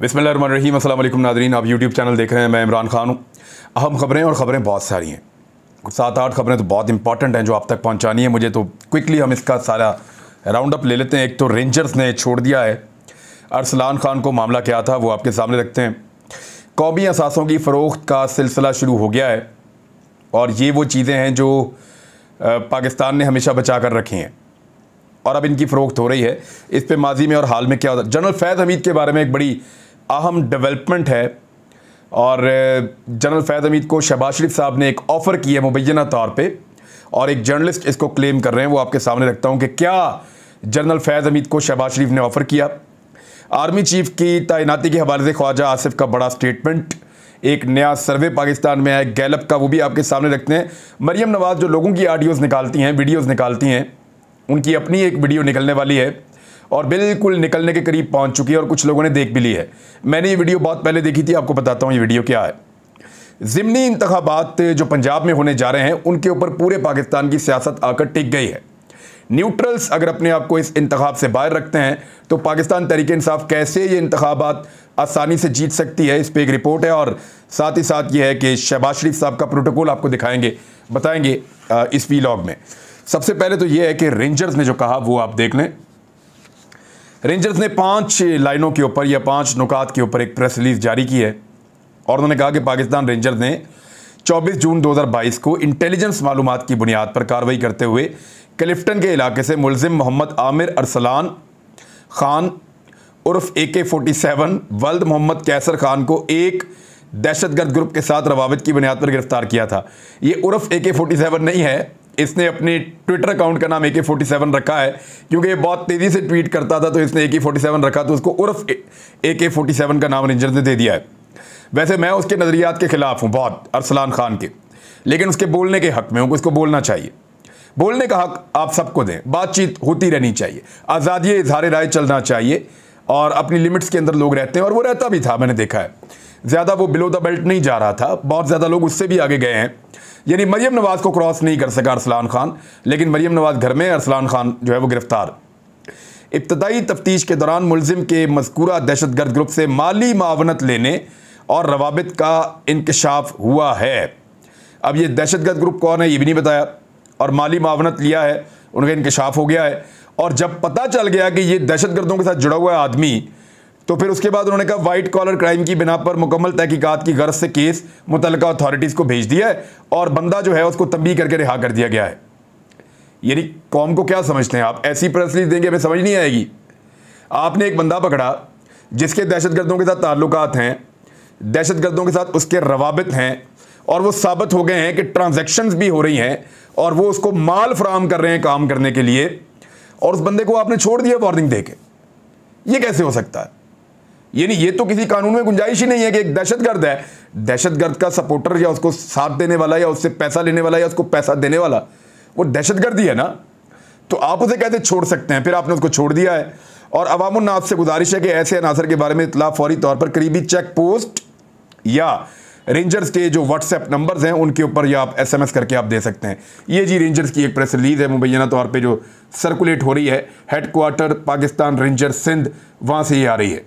बिसमीम अल्लाम नाजरीन आप यूट्यूब चैनल देख रहे हैं मैं इमरान खान हूँ अहम ख़बरें और ख़बरें बहुत सारी हैं कुछ सात आठ ख़बरें तो बहुत इंपॉर्टेंट हैं जो आप तक पहुँचानी है मुझे तो क्विकली हम इसका सारा राउंड अप ले लेते हैं एक तो रेंजर्स ने छोड़ दिया है अरसलान खान को मामला क्या था वो आपके सामने रखते हैं कौमी असासों की फ़रोख्त का सिलसिला शुरू हो गया है और ये वो चीज़ें हैं जो पाकिस्तान ने हमेशा बचा कर रखी हैं और अब इनकी फ़रोख्त हो रही है इस पर माजी में और हाल में क्या होता है जनरल फैज़ हमीद के बारे में एक बड़ी अहम डेवलपमेंट है और जनरल फैज़ हमीद को शहबाज शरीफ साहब ने एक ऑफ़र की है मुबैना तौर पर और एक जर्नलिस्ट इसको क्लेम कर रहे हैं वो आपके सामने रखता हूँ कि क्या जनरल फैज़ हमीद को शहबाज शरीफ ने ऑफ़र किया आर्मी चीफ की तैनाती के हवाले से ख्वाजा आसिफ का बड़ा स्टेटमेंट एक नया सर्वे पाकिस्तान में आया गैलप का वो भी आपके सामने रखते हैं मरियम नवाज़ जो लोगों की आडियोज़ निकालती हैं वीडियोज़ निकालती हैं उनकी अपनी एक वीडियो निकलने वाली है और बिल्कुल निकलने के करीब पहुंच चुकी है और कुछ लोगों ने देख भी ली है मैंने ये वीडियो बहुत पहले देखी थी आपको बताता हूँ ये वीडियो क्या है ज़िमनी इंतबात जो पंजाब में होने जा रहे हैं उनके ऊपर पूरे पाकिस्तान की सियासत आकर टिक गई है न्यूट्रल्स अगर अपने आप को इस इंतब से बाहर रखते हैं तो पाकिस्तान तरीके इंसाफ कैसे ये इंतबात आसानी से जीत सकती है इस पर एक रिपोर्ट है और साथ ही साथ ये है कि शहबाज शरीफ साहब का प्रोटोकॉल आपको दिखाएंगे बताएंगे इस वी में सबसे पहले तो ये है कि रेंजर्स ने जो कहा वो आप देख लें रेंजर्स ने पांच लाइनों के ऊपर या पांच नुकात के ऊपर एक प्रेस रिलीज जारी की है और उन्होंने कहा कि पाकिस्तान रेंजर्स ने 24 जून 2022 को इंटेलिजेंस मालूम की बुनियाद पर कार्रवाई करते हुए क्लिफ्टन के इलाके से मुलजिम मोहम्मद आमिर अरसलान खान उर्फ ए के फोर्टी सेवन वल्द मोहम्मद कैसर खान को एक दहशतगर्द ग्रुप के साथ रवाबित की बुनियाद पर गिरफ्तार किया था ये उर्फ ए के फोर्टी सेवन नहीं है इसने अपने ट्विटर अकाउंट का नाम ए के फोर्टी सेवन रखा है क्योंकि ये बहुत तेज़ी से ट्वीट करता था तो इसने ए के फोर्टी सेवन रखा तो उसको उर्फ ए के फोर्टी सेवन का नाम रेंजर ने दे दिया है वैसे मैं उसके नज़रियात के ख़िलाफ़ हूँ बहुत अरसलान खान के लेकिन उसके बोलने के हक़ में हूँ उसको बोलना चाहिए बोलने का हक़ आप सबको दें बातचीत होती रहनी चाहिए आज़ादी इजहार राय चलना चाहिए और अपनी लिमिट्स के अंदर लोग रहते हैं और वो रहता भी था मैंने देखा है ज़्यादा वो बिलो द बेल्ट नहीं जा रहा था बहुत ज़्यादा लोग उससे भी आगे गए हैं यानी मरीम नवाज़ को क्रॉस नहीं कर सका अरसलान खान लेकिन मरीम नवाज़ घर में अरसलान खान जो है वो गिरफ़्तार इब्तदाई तफ्तीश के दौरान मुलजिम के मजकूरा दहशत गर्द ग्रुप से माली मावनत लेने और रवाबित का इंकशाफ हुआ है अब ये दहशत गर्द ग्रुप कौन है ये भी नहीं बताया और माली मावनत लिया है उनका इंकशाफ हो गया है और जब पता चल गया कि ये दहशत गर्दों के साथ जुड़ा हुआ आदमी तो फिर उसके बाद उन्होंने कहा वाइट कॉलर क्राइम की बिना पर मुकम्मल तहकीक़त की गर्ज से केस मुतल अथॉरिटीज़ को भेज दिया है और बंदा जो है उसको तंबी करके रिहा कर दिया गया है यानी कौम को क्या समझते हैं आप ऐसी प्रेस रिलीज देंगे हमें समझ नहीं आएगी आपने एक बंदा पकड़ा जिसके दहशत गर्दों के साथ ताल्लुक हैं दहशत गर्दों के साथ उसके रवाबित हैं और वो साबित हो गए हैं कि ट्रांजेक्शन भी हो रही हैं और वो उसको माल फराम कर रहे हैं काम करने के लिए और उस बंदे को आपने छोड़ दिया वार्निंग दे के ये कैसे हो सकता है यानी ये तो किसी कानून में गुंजाइश ही नहीं है कि एक दहशतगर्द है दहशतगर्द का सपोर्टर या उसको साथ देने वाला या उससे पैसा लेने वाला या उसको पैसा देने वाला वो दहशतगर्दी है ना तो आप उसे कहते छोड़ सकते हैं फिर आपने उसको छोड़ दिया है और अवामनाथ से गुजारिश है कि ऐसे अनासर के बारे में इतला फौरी तौर पर करीबी चेक पोस्ट या रेंजर्स के जो व्हाट्सएप नंबर्स हैं उनके ऊपर या आप एसएमएस करके आप दे सकते हैं ये जी रेंजर्स की एक प्रेस रिलीज़ है मुबैना तौर पे जो सर्कुलेट हो रही है हेडक्वार्टर पाकिस्तान रेंजर सिंध वहाँ से ये आ रही है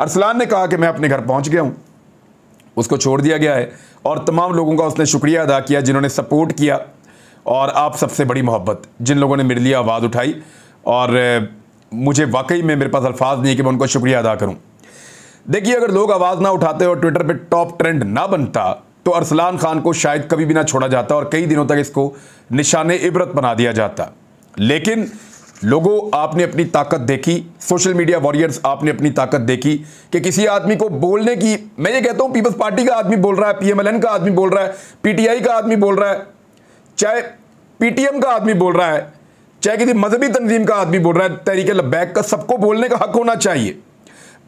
अरसलान ने कहा कि मैं अपने घर पहुंच गया हूँ उसको छोड़ दिया गया है और तमाम लोगों का उसने शुक्रिया अदा किया जिन्होंने सपोर्ट किया और आप सबसे बड़ी मोहब्बत जिन लोगों ने मेरे लिए आवाज़ उठाई और मुझे वाकई में मेरे पास अल्फाज नहीं है कि मैं उनका शुक्रिया अदा करूँ देखिए अगर लोग आवाज़ ना उठाते और ट्विटर पर टॉप ट्रेंड ना बनता तो अरसलान खान को शायद कभी भी ना छोड़ा जाता और कई दिनों तक इसको निशान इबरत बना दिया जाता लेकिन लोगों आपने अपनी ताकत देखी सोशल मीडिया वॉरियर्स आपने अपनी ताकत देखी कि किसी आदमी को बोलने की मैं ये कहता हूँ पीपल्स पार्टी का आदमी बोल रहा है पीएमएलएन का आदमी बोल रहा है पीटीआई का आदमी बोल रहा है चाहे पीटीएम का आदमी बोल रहा है चाहे किसी मजहबी तंजीम का आदमी बोल रहा है तहरीक लबैक का सबको बोलने का हक होना चाहिए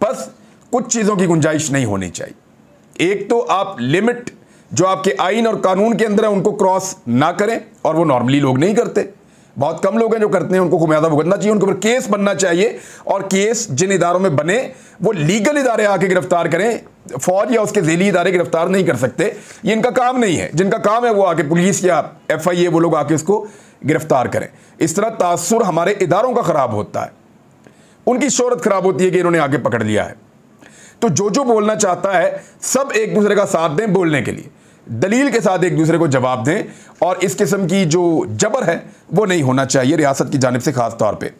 बस कुछ चीज़ों की गुंजाइश नहीं होनी चाहिए एक तो आप लिमिट जो आपके आइन और कानून के अंदर है उनको क्रॉस ना करें और वो नॉर्मली लोग नहीं करते बहुत कम लोग हैं जो करते हैं उनको खुमियाजा भुगतना चाहिए उनके ऊपर केस बनना चाहिए और केस जिन इदारों में बने वो लीगल इदारे आके गिरफ्तार करें फौज या उसके जेली इदारे गिरफ्तार नहीं कर सकते ये इनका काम नहीं है जिनका काम है वो आके पुलिस या एफ आई ए वो लोग आके उसको गिरफ्तार करें इस तरह तासर हमारे इदारों का ख़राब होता है उनकी शहरत ख़राब होती है कि इन्होंने आगे पकड़ लिया है तो जो जो बोलना चाहता है सब एक दूसरे का साथ दें बोलने के लिए दलील के साथ एक दूसरे को जवाब दें और इस किस्म की जो जबर है वो नहीं होना चाहिए रियासत की जानब से ख़ास तौर पर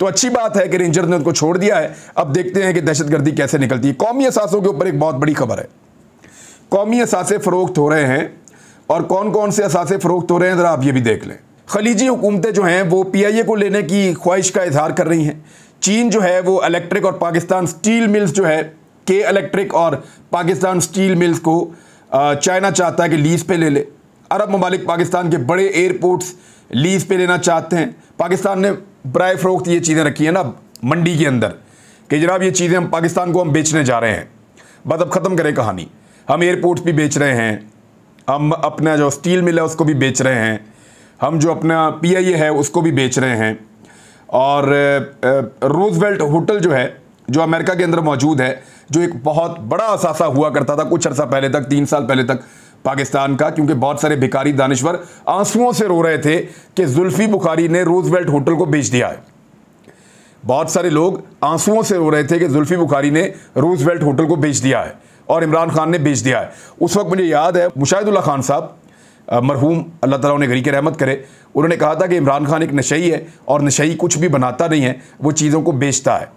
तो अच्छी बात है कि रेंजर ने उनको छोड़ दिया है अब देखते हैं कि दहशतगर्दी कैसे निकलती है कौमी असासों के ऊपर एक बहुत बड़ी खबर है कौमी असासे फ़रोख्त हो रहे हैं और कौन कौन से असासे फ़रोख्त हो रहे हैं ज़रा आप ये भी देख लें खलीजी हुकूमतें जो हैं वो पी आई ए को लेने की ख्वाहिश का इजहार कर रही हैं चीन जो है वो इलेक्ट्रिक और पाकिस्तान स्टील मिल्स जो है के इलेक्ट्रिक और पाकिस्तान स्टील मिल्स को चाइना चाहता है कि लीज़ पे ले ले अरब ममालिक पाकिस्तान के बड़े एयरपोर्ट्स लीज़ पे लेना चाहते हैं पाकिस्तान ने बरए फ़रोख्त ये चीज़ें रखी हैं ना मंडी के अंदर कि जनाब ये चीज़ें हम पाकिस्तान को हम बेचने जा रहे हैं बस अब ख़त्म करें कहानी हम एयरपोर्ट्स भी बेच रहे हैं हम अपना जो स्टील मिल है उसको भी बेच रहे हैं हम जो अपना पी है उसको भी बेच रहे हैं और रोजवेल्ट होटल जो है जो अमेरिका के अंदर मौजूद है जो एक बहुत बड़ा असासा हुआ करता था कुछ अर्सा पहले तक तीन साल पहले तक पाकिस्तान का क्योंकि बहुत सारे भिकारी दानश्वर आंसुओं से रो रहे थे कि जुल्फी बुखारी ने रोजवेल्ट होटल को बेच दिया है बहुत सारे लोग आंसुओं से रो रहे थे कि जुल्फी बुखारी ने रोजवेल्ट होटल को बेच दिया है और इमरान खान ने बेच दिया है उस वक्त मुझे याद है मुशाहिदुल्ला खान साहब मरहूम अल्लाह ताला उन्हें के रहमत करे उन्होंने कहा था कि इमरान खान एक नशई है और नशई कुछ भी बनाता नहीं है वो चीज़ों को बेचता है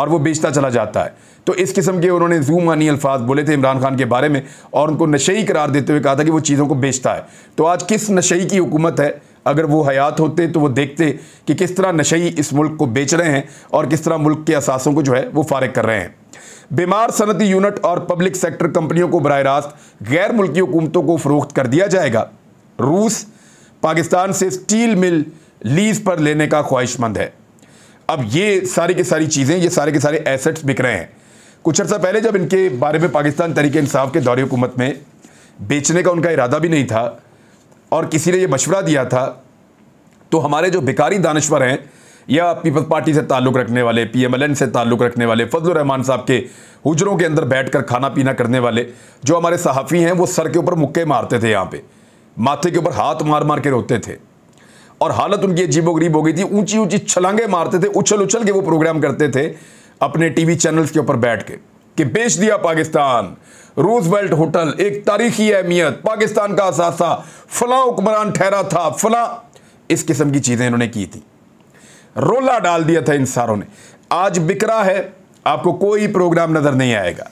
और वो बेचता चला जाता है तो इस किस्म के उन्होंने जू मानी अल्फाज बोले थे इमरान खान के बारे में और उनको नशई करार देते हुए कहा था कि वो चीज़ों को बेचता है तो आज किस नशई की हुकूमत है अगर वो हयात होते तो वो देखते कि किस तरह नशई इस मुल्क को बेच रहे हैं और किस तरह मुल्क के असासों को जो है वो फारग कर रहे हैं बीमार सनती यूनिट और पब्लिक सेक्टर कंपनियों को बरह रास्त गैर मुल्की हुकूमतों को फ़रोख्त कर दिया जाएगा रूस पाकिस्तान से स्टील मिल लीज पर लेने का ख्वाहिशमंद है अब ये सारी की सारी चीज़ें ये सारे के सारे एसेट्स बिक रहे हैं कुछ अर्सा पहले जब इनके बारे में पाकिस्तान तरीके इंसाफ के दौरे हुकूमत में बेचने का उनका इरादा भी नहीं था और किसी ने ये मशवरा दिया था तो हमारे जो भिकारी दानश्वर हैं या पीपल्स पार्टी से ताल्लुक़ रखने वाले पीएमएलएन से ताल्लुक़ रखने वाले फजल रहमान साहब के हुजरों के अंदर बैठ कर खाना पीना करने वाले जो हमारे सहाफ़ी हैं वो सर के ऊपर मुक्के मारते थे यहाँ पर माथे के ऊपर हाथ मार मार के रोते थे और हालत उनकी अजीबो गरीब हो गई थी ऊंची ऊंची छलांगे मारते थे उछल उछल के वो प्रोग्राम करते थे अपने टीवी चैनल्स के ऊपर बैठ के कि बेच दिया पाकिस्तान रूजवेल्ट होटल एक तारीखी अहमियत पाकिस्तान का असासा फला हुक्मरान ठहरा था फला इस किस्म की चीज़ें इन्होंने की थी रोला डाल दिया था इन सारों ने आज बिकरा है आपको कोई प्रोग्राम नज़र नहीं आएगा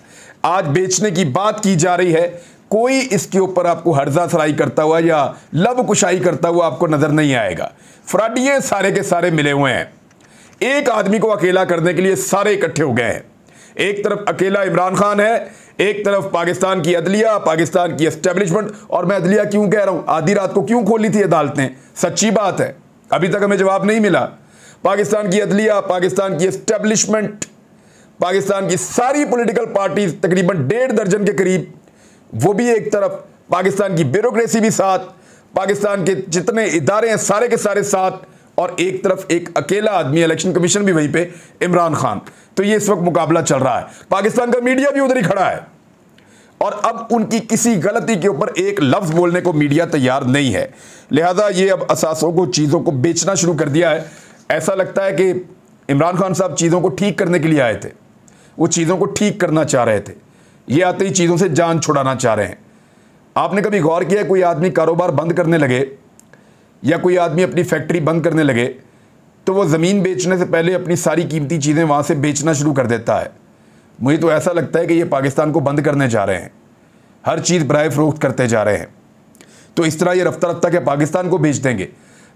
आज बेचने की बात की जा रही है कोई इसके ऊपर आपको हर्जा सराई करता हुआ या लव कुशाई करता हुआ आपको नज़र नहीं आएगा फ्रॉडिये सारे के सारे मिले हुए हैं एक आदमी को अकेला करने के लिए सारे इकट्ठे हो गए हैं एक तरफ अकेला इमरान खान है एक तरफ पाकिस्तान की अदलिया पाकिस्तान की एस्टेब्लिशमेंट और मैं अदलिया क्यों कह रहा हूं आधी रात को क्यों खोली थी अदालतें सच्ची बात है अभी तक हमें जवाब नहीं मिला पाकिस्तान की अदलिया पाकिस्तान की एस्टेब्लिशमेंट पाकिस्तान की सारी पॉलिटिकल पार्टीज तकरीबन डेढ़ दर्जन के करीब वो भी एक तरफ पाकिस्तान की ब्यूरोसी भी साथ पाकिस्तान के जितने इदारे हैं सारे के सारे साथ और एक तरफ एक अकेला आदमी इलेक्शन कमीशन भी वहीं पे इमरान खान तो ये इस वक्त मुकाबला चल रहा है पाकिस्तान का मीडिया भी उधर ही खड़ा है और अब उनकी किसी गलती के ऊपर एक लफ्ज़ बोलने को मीडिया तैयार नहीं है लिहाजा ये अब असासों को चीज़ों को बेचना शुरू कर दिया है ऐसा लगता है कि इमरान खान साहब चीज़ों को ठीक करने के लिए आए थे वो चीज़ों को ठीक करना चाह रहे थे ये आते ही चीज़ों से जान छुड़ाना चाह रहे हैं आपने कभी गौर किया कोई आदमी कारोबार बंद करने लगे या कोई आदमी अपनी फैक्ट्री बंद करने लगे तो वो ज़मीन बेचने से पहले अपनी सारी कीमती चीज़ें वहाँ से बेचना शुरू कर देता है मुझे तो ऐसा लगता है कि ये पाकिस्तान को बंद करने जा रहे हैं हर चीज़ बरए फरोख्त करते जा रहे हैं तो इस तरह ये रफ्तार रफ्तार के पाकिस्तान को बेच देंगे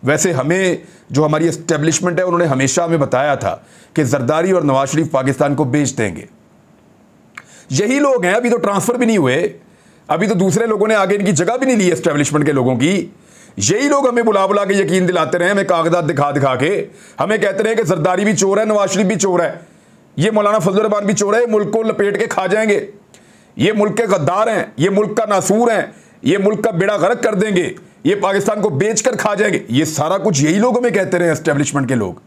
वैसे हमें जो हमारी इस्टेब्लिशमेंट है उन्होंने हमेशा हमें बताया था कि जरदारी और नवाज शरीफ पाकिस्तान को बेच देंगे यही लोग हैं अभी तो ट्रांसफ़र भी नहीं हुए अभी तो दूसरे लोगों ने आगे इनकी जगह भी नहीं ली एस्टेब्लिशमेंट के लोगों की यही लोग हमें बुला बुला के यकीन दिलाते रहे हमें कागजात दिखा दिखा के हमें कहते रहे कि जरदारी भी चोर है नवाज शरीफ भी चोर है ये मौलाना फजल रहमान भी चोर है मुल्क को लपेट के खा जाएंगे ये मुल्क के गद्दार हैं ये मुल्क का नासूर हैं ये मुल्क का बेड़ा गर्क कर देंगे ये पाकिस्तान को बेच कर खा जाएंगे ये सारा कुछ यही लोग हमें कहते रहे एस्टेब्लिशमेंट के लोग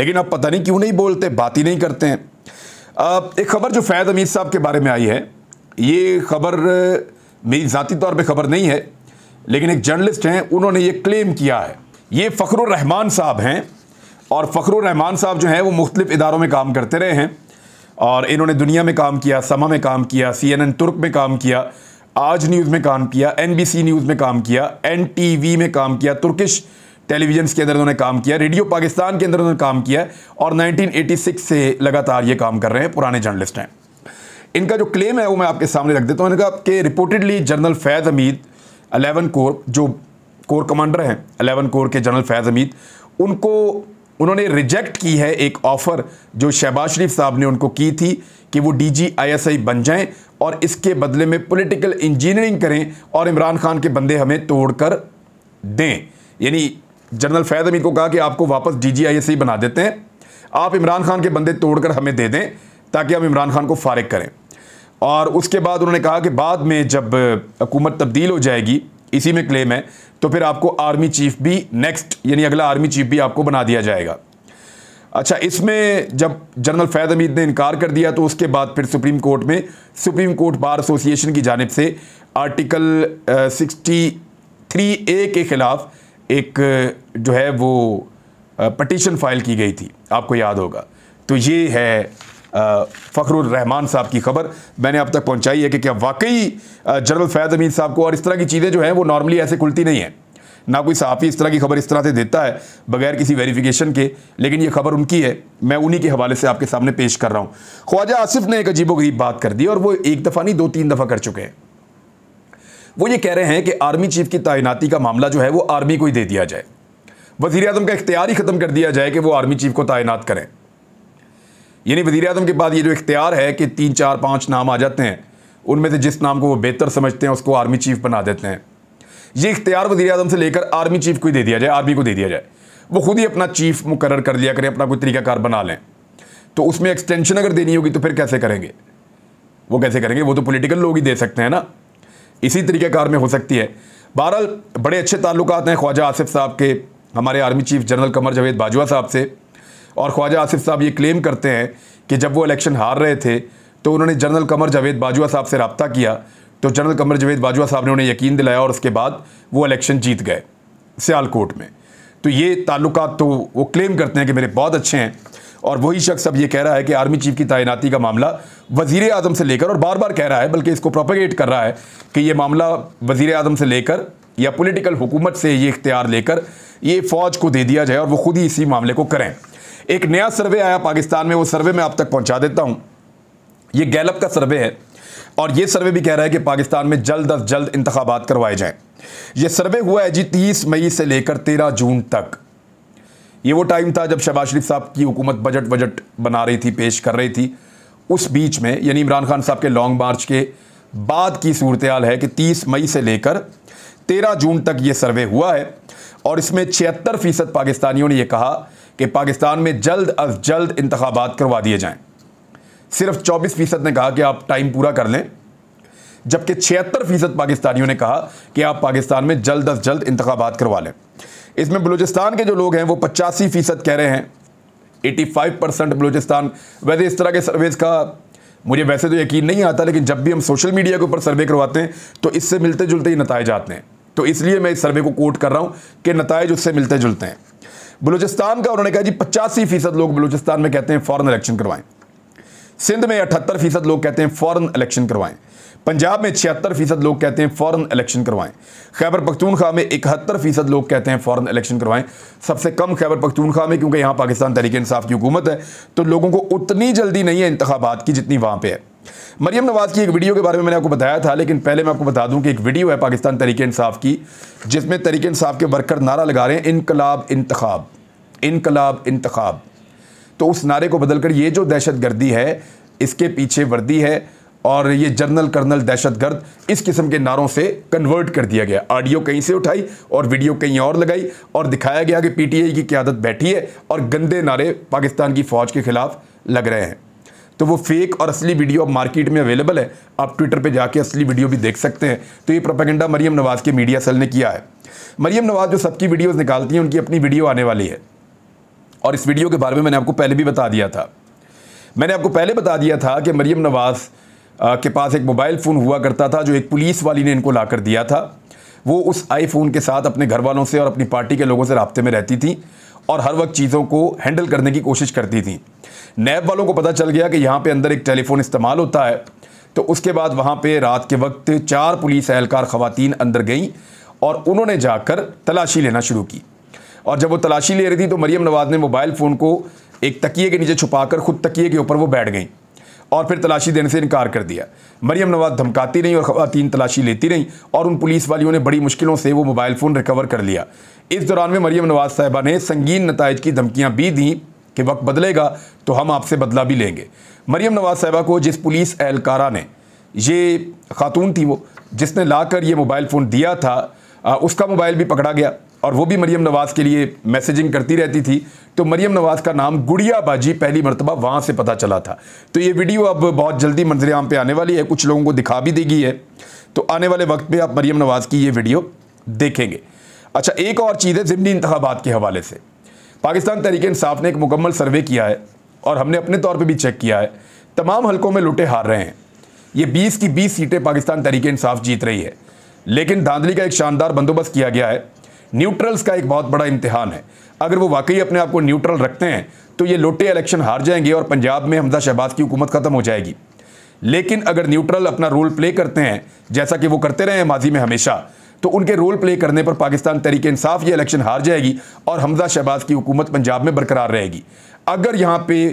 लेकिन अब पता नहीं क्यों नहीं बोलते बात ही नहीं करते हैं एक खबर जो फैज़ अमीर साहब के बारे में आई है ये खबर मेरी ज़ाती तौर पे खबर नहीं है लेकिन एक जर्नलिस्ट हैं उन्होंने ये क्लेम किया है ये फ़खर रहमान साहब हैं और फ़खर रहमान साहब जो हैं वो मुख्तलिफ़ इदारों में काम करते रहे हैं और इन्होंने दुनिया में काम किया समा में काम किया सी एन एन तुर्क में काम किया आज न्यूज़ में काम किया एन बी सी न्यूज़ में काम किया एन टी वी में काम किया तुर्किश टेलीविजन के अंदर उन्होंने काम किया रेडियो पाकिस्तान के अंदर उन्होंने काम किया और 1986 से लगातार ये काम कर रहे हैं पुराने जर्नलिस्ट हैं इनका जो क्लेम है वो मैं आपके सामने रख देता हूँ इनका कि reportedly general Faiz Hameed eleven corps जो कोर कमांडर हैं अलेवन कोर के जनरल फैज़ हमीद उनको उन्होंने रिजेक्ट की है एक ऑफ़र जो शहबाज शरीफ साहब ने उनको की थी कि वो डीजीआईएसआई बन जाएं और इसके बदले में पॉलिटिकल इंजीनियरिंग करें और इमरान खान के बंदे हमें तोड़कर दें यानी जनरल फैज अमीर को कहा कि आपको वापस डी जी आई एस बना देते हैं आप इमरान खान के बंदे तोड़कर हमें दे दें ताकि हम इमरान खान को फारग करें और उसके बाद उन्होंने कहा कि बाद में जब हुकूमत तब्दील हो जाएगी इसी में क्लेम है तो फिर आपको आर्मी चीफ भी नेक्स्ट यानी अगला आर्मी चीफ भी आपको बना दिया जाएगा अच्छा इसमें जब जनरल फैज अमीद ने इनकार कर दिया तो उसके बाद फिर सुप्रीम कोर्ट में सुप्रीम कोर्ट बार एसोसिएशन की जानब से आर्टिकल सिक्सटी थ्री ए के ख़िलाफ़ एक जो है वो पटिशन फाइल की गई थी आपको याद होगा तो ये है फ़खर रहमान साहब की खबर मैंने अब तक पहुंचाई है कि क्या वाकई जनरल फैज़ अमीन साहब को और इस तरह की चीज़ें जो हैं वो नॉर्मली ऐसे खुलती नहीं हैं ना कोई साफ़ी इस तरह की खबर इस तरह से देता है बगैर किसी वेरिफिकेशन के लेकिन ये खबर उनकी है मैं उन्हीं के हवाले से आपके सामने पेश कर रहा हूँ ख्वाजा आसिफ ने एक अजीब बात कर दी और वो एक दफ़ा नहीं दो तीन दफ़ा कर चुके हैं वो ये कह रहे हैं कि आर्मी चीफ की तैनाती का मामला जो है वो आर्मी को ही दे दिया जाए वजीर अजम का इख्तियार ही ख़त्म कर दिया जाए कि वो आर्मी चीफ को तैनात करें यानी वजीर अजम के पास ये जो इख्तियार है कि तीन चार पाँच नाम आ जाते हैं उनमें से जिस नाम को वो बेहतर समझते हैं उसको आर्मी चीफ बना देते हैं ये इख्तियार वजी अजम से लेकर आर्मी चीफ को ही दे दिया जाए आर्मी को दे दिया जाए वो खुद ही अपना चीफ मुकर कर लिया करें अपना कोई तरीकाकार बना लें तो उसमें एक्सटेंशन अगर देनी होगी तो फिर कैसे करेंगे वो कैसे करेंगे वो तो पॉलिटिकल लोग ही दे सकते हैं ना इसी तरीके कार में हो सकती है बहरहाल बड़े अच्छे ताल्लुक हैं ख्वाजा आसिफ साहब के हमारे army chief general Qamar Javed Bajwa साहब से और ख्वाजा आसिफ साहब ये क्लेम करते हैं कि जब वो इलेक्शन हार रहे थे तो उन्होंने जनरल कमर जावेद बाजवा साहब से रबता किया तो जनरल कमर जावेद बाजवा साहब ने उन्हें यकीन दिलाया और उसके बाद वो इलेक्शन जीत गए सियालकोट में तो ये ताल्लुक तो वो क्लेम करते हैं कि मेरे बहुत अच्छे हैं और वही शख्स अब ये कह रहा है कि आर्मी चीफ की तैनाती का मामला वजीर अजम से लेकर और बार बार कह रहा है बल्कि इसको प्रोपोगेट कर रहा है कि ये मामला वजीर अजम से लेकर या पोलिटिकल हुकूमत से ये इख्तियार लेकर ये फ़ौज को दे दिया जाए और वो खुद ही इसी मामले को करें एक नया सर्वे आया पाकिस्तान में वो सर्वे मैं आप तक पहुंचा देता हूँ ये गैलप का सर्वे है और ये सर्वे भी कह रहा है कि पाकिस्तान में जल्द अज जल्द इंतबात करवाए जाएं ये सर्वे हुआ है जी तीस मई से लेकर तेरह जून तक ये वो टाइम था जब शहबाज शरीफ साहब की हुकूमत बजट बजट बना रही थी पेश कर रही थी उस बीच में यानी इमरान खान साहब के लॉन्ग मार्च के बाद की सूरत हाल है कि 30 मई से लेकर 13 जून तक ये सर्वे हुआ है और इसमें छिहत्तर फ़ीसद पाकिस्तानियों ने यह कहा कि पाकिस्तान में जल्द अज जल्द इंतबात करवा दिए जाएँ सिर्फ चौबीस फ़ीसद ने कहा कि आप टाइम पूरा कर लें जबकि छिहत्तर फीसद पाकिस्तानियों ने कहा कि आप पाकिस्तान में जल्द अज जल्द इंतबात करवा लें इसमें बलूचिस्तान के जो लोग हैं वो पचासी फीसद कह रहे हैं 85 परसेंट बलूचिस्तान वैसे इस तरह के सर्वेज का मुझे वैसे तो यकीन नहीं आता लेकिन जब भी हम सोशल मीडिया के ऊपर सर्वे करवाते हैं तो इससे मिलते जुलते ही नतज आते हैं तो इसलिए मैं इस सर्वे को कोट कर रहा हूँ कि नतज उससे मिलते जुलते हैं बलूचिस्तान का उन्होंने कहा जी पचासी फीसद लोग बलूचिस्तान में कहते हैं फॉरन इलेक्शन करवाएं सिंध में अठहत्तर फीसद लोग कहते हैं फ़ौरन इलेक्शन करवाएं पंजाब में छिहत्तर फीसद लोग कहते हैं फ़ौरन इलेक्शन करवाएं खैबर पख्तूनखा में इकहत्तर फीसद लोग कहते हैं फ़ौरन इलेक्शन करवाएं सबसे कम खैबर पखतूनखा में क्योंकि यहाँ पाकिस्तान तहरीक इंसाफ की हुकूमत है तो लोगों को उतनी जल्दी नहीं है इंतबात की जितनी वहाँ पर है मरियम नवाज़ की एक वीडियो के बारे में मैंने आपको बताया था लेकिन पहले मैं आपको बता दूं कि एक वीडियो है पाकिस्तान तहरीक इंसाफ की जिसमें तरीके इंसाफ के वर्कर नारा लगा रहे हैं इनकलाब इंतखाब इनकलाब इंतखब तो उस नारे को बदलकर ये जो दहशतगर्दी है इसके पीछे वर्दी है और ये जनरल कर्नल दहशतगर्द इस किस्म के नारों से कन्वर्ट कर दिया गया ऑडियो कहीं से उठाई और वीडियो कहीं और लगाई और दिखाया गया कि पीटीआई की क्यादत बैठी है और गंदे नारे पाकिस्तान की फ़ौज के ख़िलाफ़ लग रहे हैं तो वो फेक और असली वीडियो अब मार्केट में अवेलेबल है आप ट्विटर पे जाके असली वीडियो भी देख सकते हैं तो ये प्रोपेगेंडा मरीम नवाज़ के मीडिया सेल ने किया है मरीम नवाज़ जो सबकी वीडियोस निकालती हैं उनकी अपनी वीडियो आने वाली है और इस वीडियो के बारे में मैंने आपको पहले भी बता दिया था मैंने आपको पहले बता दिया था कि मरीम नवाज़ के पास एक मोबाइल फ़ोन हुआ करता था जो एक पुलिस वाली ने इनको ला कर दिया था वो उस आईफोन के साथ अपने घर वालों से और अपनी पार्टी के लोगों से रबते में रहती थी और हर वक्त चीज़ों को हैंडल करने की कोशिश करती थी नैब वालों को पता चल गया कि यहाँ पे अंदर एक टेलीफोन इस्तेमाल होता है तो उसके बाद वहाँ पे रात के वक्त चार पुलिस एहलकार ख़वातीन अंदर गईं और उन्होंने जाकर तलाशी लेना शुरू की और जब वो तलाशी ले रही थी तो मरियम नवाज ने मोबाइल फ़ोन को एक तकिए के नीचे छुपाकर खुद तकिए के ऊपर वो बैठ गई और फिर तलाशी देने से इनकार कर दिया मरियम नवाज धमकाती रहीं और खातन तलाशी लेती रहीं और उन पुलिस वालियों ने बड़ी मुश्किलों से वो मोबाइल फ़ोन रिकवर कर लिया इस दौरान में मरियम नवाज साहिबा ने संगीन नतज की धमकियाँ भी दी कि वक्त बदलेगा तो हम आपसे बदला भी लेंगे मरियम नवाज साहिबा को जिस पुलिस एहलकारा ने ये खातून थी वो जिसने लाकर ये मोबाइल फ़ोन दिया था उसका मोबाइल भी पकड़ा गया और वो भी मरीम नवाज़ के लिए मैसेजिंग करती रहती थी तो मरीम नवाज़ का नाम गुड़िया बाजी पहली मरतबा वहाँ से पता चला था तो ये वीडियो अब बहुत जल्दी मंजर आम पे आने वाली है कुछ लोगों को दिखा भी देगी है तो आने वाले वक्त में आप मरीम नवाज़ की ये वीडियो देखेंगे अच्छा एक और चीज़ है ज़िमनी इंतबात के हवाले से पाकिस्तान तरीके इंसाफ ने एक मुकम्मल सर्वे किया है और हमने अपने तौर पर भी चेक किया है तमाम हल्कों में लुटे हार रहे हैं ये बीस की बीस सीटें पाकिस्तान तरीके इंसाफ जीत रही है लेकिन धांधली का एक शानदार बंदोबस्त किया गया है न्यूट्रल्स का एक बहुत बड़ा इम्तहान है अगर वो वाकई अपने आप को न्यूट्रल रखते हैं तो ये लोटे इलेक्शन हार जाएंगे और पंजाब में हमदा शहबाज की हुकूमत ख़त्म हो जाएगी लेकिन अगर न्यूट्रल अपना रोल प्ले करते हैं जैसा कि वो करते रहे हैं माजी में हमेशा तो उनके रोल प्ले करने पर पाकिस्तान तरीके इंसाफ ये इलेक्शन हार जाएगी और हमजा शहबाज की हुकूमत पंजाब में बरकरार रहेगी अगर यहाँ पे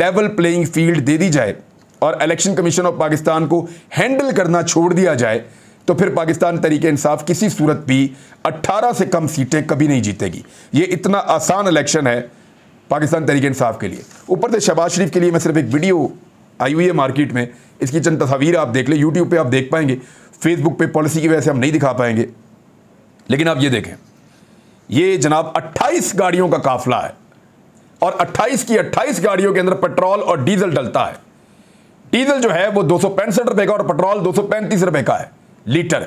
लेवल प्लेइंग फील्ड दे दी जाए और इलेक्शन कमीशन ऑफ पाकिस्तान को हैंडल करना छोड़ दिया जाए तो फिर पाकिस्तान तरीके इंसाफ किसी सूरत भी 18 से कम सीटें कभी नहीं जीतेगी ये इतना आसान इलेक्शन है पाकिस्तान तरीके इंसाफ के लिए ऊपर से शहबाज शरीफ के लिए मैं सिर्फ एक वीडियो आई हुई है मार्केट में इसकी चंद तस्वीर आप देख लें यूट्यूब पर आप देख पाएंगे फेसबुक पर पॉलिसी की वजह से हम नहीं दिखा पाएंगे लेकिन आप ये देखें ये जनाब 28 गाड़ियों का काफिला है और 28 की 28 गाड़ियों के अंदर पेट्रोल और डीजल डलता है डीजल जो है वो दो सौ पैंसठ रुपए का और पेट्रोल दो सौ पैंतीस रुपए का है लीटर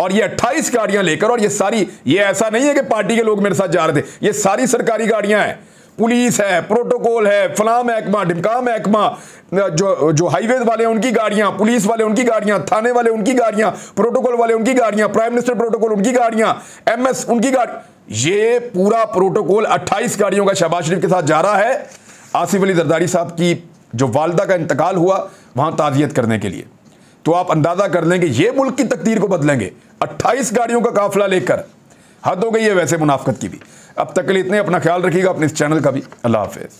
और ये 28 गाड़ियां लेकर और ये सारी ये ऐसा नहीं है कि पार्टी के लोग मेरे साथ जा रहे थे ये सारी सरकारी गाड़ियां हैं पुलिस है प्रोटोकॉल है फला महकमा ढिमका महकमा जो जो हाईवे वाले उनकी गाड़ियां पुलिस वाले उनकी गाड़ियां थाने वाले उनकी गाड़ियां प्रोटोकॉल वाले उनकी गाड़ियां प्राइम मिनिस्टर प्रोटोकॉल उनकी गाड़ियां एमएस उनकी गाड़ी ये पूरा प्रोटोकॉल 28 गाड़ियों का शहबाज शरीफ के साथ जा रहा है आसिफ अली जरदारी साहब की जो वालदा का इंतकाल हुआ वहां ताजियत करने के लिए तो आप अंदाजा कर लेंगे ये मुल्क की तकदीर को बदलेंगे 28 गाड़ियों का काफिला लेकर हद हो गई है वैसे मुनाफत की भी अब तक के लिए इतने अपना ख्याल रखिएगा अपने इस चैनल का भी अल्लाह हाफिज़